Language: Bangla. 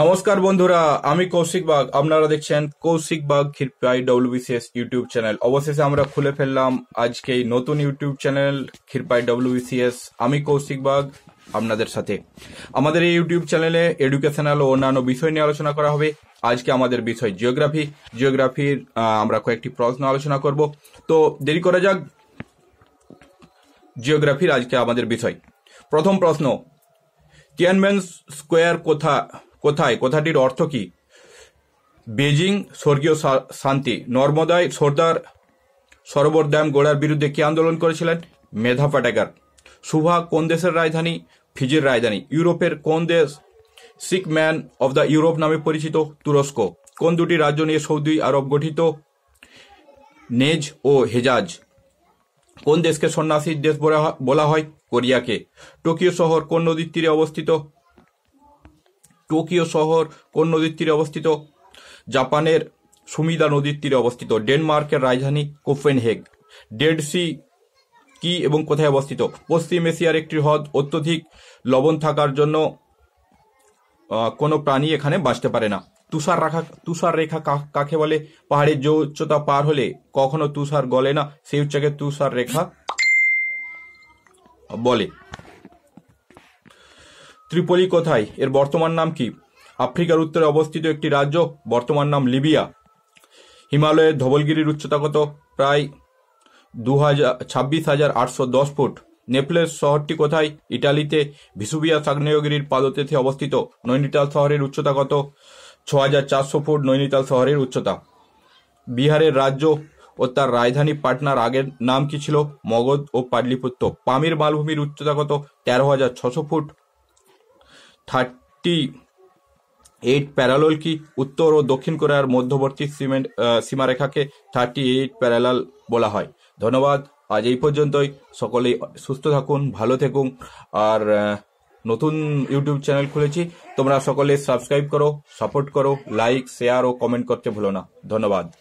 নমস্কার বন্ধুরা আমি কৌশিক বাগ আপনারা দেখছেন Koushik Bag Khirpai WBCS YouTube channel অবশেষে আমরা খুলে ফেললাম আজকে এই নতুন ইউটিউব চ্যানেল খিরপাই ডব্লিউবিসিএস আমি কৌশিক বাগ আপনাদের সাথে আমাদের এই ইউটিউব চ্যানেলে এডুকেশনাল ও অন্যান্য বিষয় নিয়ে আলোচনা করা হবে আজকে আমাদের বিষয় জিওগ্রাফি জিওগ্রাফির আমরা কয়েকটি প্রশ্ন আলোচনা করব তো দেরি করা যাক জিওগ্রাফির আজকে আমাদের বিষয় প্রথম প্রশ্ন তিয়ানমেন স্কোয়ার কোথা কোথায় কথাটির অর্থ কি বেজিং স্বর্গীয় শান্তি নর্মদায় সর্দার সরোবর ড্যাম গোড়ার বিরুদ্ধে কে আন্দোলন করেছিলেন মেধা পাটেকার সুভা কোন দেশের রাজধানী ফিজির রাজধানী ইউরোপের কোন দেশ sick man of the Europe নামে পরিচিত তুরস্ক কোন দুটি রাজ্য নিয়ে সৌদি আরব গঠিত নেজ ও হেজাজ কোন দেশকে সন্ন্যাসীর দেশ বলা হয় কোরিয়াকে টোকিও শহর কোন নদীর তীরে অবস্থিত টোকিও শহর কোন নদীর তীরে অবস্থিত জাপানের সুমিদা নদীর তীরে অবস্থিত ডেনমার্কের রাজধানী কোপেনহেগ ডেড সি কি এবং কোথায় অবস্থিত পশ্চিম এশিয়ার একটি হ্রদ অত্যধিক লবণ থাকার জন্য কোনো প্রাণী এখানে বাঁচতে পারে না তুষার রাখা তুষার রেখা কাকে বলে পাহাড়ের যে উচ্চতা পার হলে কখনো তুষার গলে না সেই উচ্চকে তুষার রেখা বলে ত্রিপলি কোথায় এর বর্তমান নাম কি আফ্রিকার উত্তরে অবস্থিত একটি রাজ্য বর্তমান নাম লিবিয়া হিমালয়ের ধবলগিরির উচ্চতা কত প্রায় দু হাজার ছাব্বিশ হাজার আটশো দশ ফুট নেপলের শহরটি কোথায় ইটালিতে ভিসুবিয়া আগ্নেয়গিরির পাদতেথে অবস্থিত নৈনিতাল শহরের উচ্চতা কত ছ হাজার চারশো ফুট নৈনিতাল শহরের উচ্চতা বিহারের রাজ্য ও তার রাজধানী পাটনার আগের নাম কি ছিল মগধ ও পাটলিপুত্র পামির মালভূমির উচ্চতা কত তেরো হাজার ছশো ফুট থার্টি এইট প্যারালোল কি উত্তর ও দক্ষিণ কোরিয়ার মধ্যবর্তী সিমেন্ট সীমারেখাকে থার্টি এইট প্যারালাল বলা হয় ধন্যবাদ আজ এই পর্যন্তই সকলেই সুস্থ থাকুন ভালো থাকুন আর নতুন ইউটিউব চ্যানেল খুলেছি তোমরা সকলে সাবস্ক্রাইব করো সাপোর্ট করো লাইক শেয়ার ও কমেন্ট করতে ভুলো না ধন্যবাদ